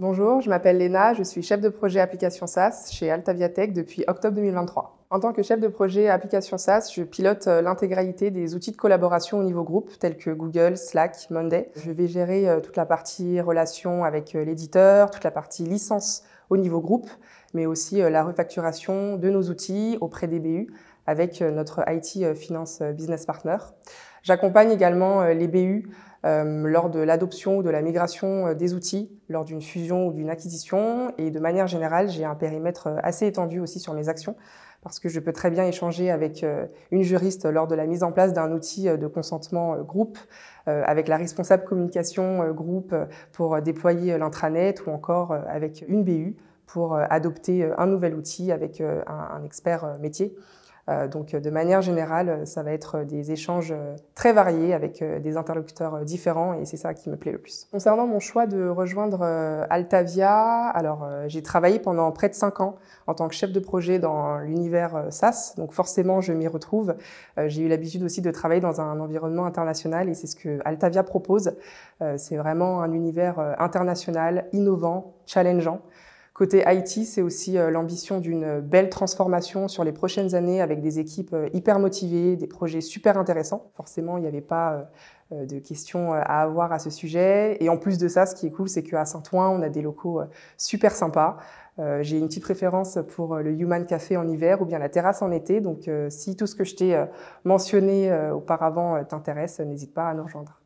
Bonjour, je m'appelle Léna, je suis chef de projet application SaaS chez Altaviatech depuis octobre 2023. En tant que chef de projet application SaaS, je pilote euh, l'intégralité des outils de collaboration au niveau groupe tels que Google, Slack, Monday. Je vais gérer euh, toute la partie relation avec euh, l'éditeur, toute la partie licence au niveau groupe, mais aussi la refacturation de nos outils auprès des BU avec euh, notre IT euh, Finance euh, Business Partner. J'accompagne également les BU lors de l'adoption ou de la migration des outils, lors d'une fusion ou d'une acquisition. Et de manière générale, j'ai un périmètre assez étendu aussi sur mes actions, parce que je peux très bien échanger avec une juriste lors de la mise en place d'un outil de consentement groupe, avec la responsable communication groupe pour déployer l'intranet ou encore avec une BU pour adopter un nouvel outil avec un expert métier. Euh, donc euh, de manière générale, euh, ça va être des échanges très variés avec des interlocuteurs différents et c'est ça qui me plaît le plus. Concernant mon choix de rejoindre Altavia, alors j'ai travaillé pendant près de 5 ans en tant que chef de projet dans l'univers SaaS, donc forcément je m'y retrouve. J'ai eu l'habitude aussi de travailler dans un environnement international et c'est ce que Altavia propose. C'est vraiment un univers international, innovant, challengeant. Côté IT, c'est aussi euh, l'ambition d'une belle transformation sur les prochaines années avec des équipes euh, hyper motivées, des projets super intéressants. Forcément, il n'y avait pas euh, de questions à avoir à ce sujet. Et en plus de ça, ce qui est cool, c'est qu'à Saint-Ouen, on a des locaux super sympas. J'ai une petite préférence pour le Human Café en hiver ou bien la terrasse en été. Donc si tout ce que je t'ai mentionné auparavant t'intéresse, n'hésite pas à nous rejoindre.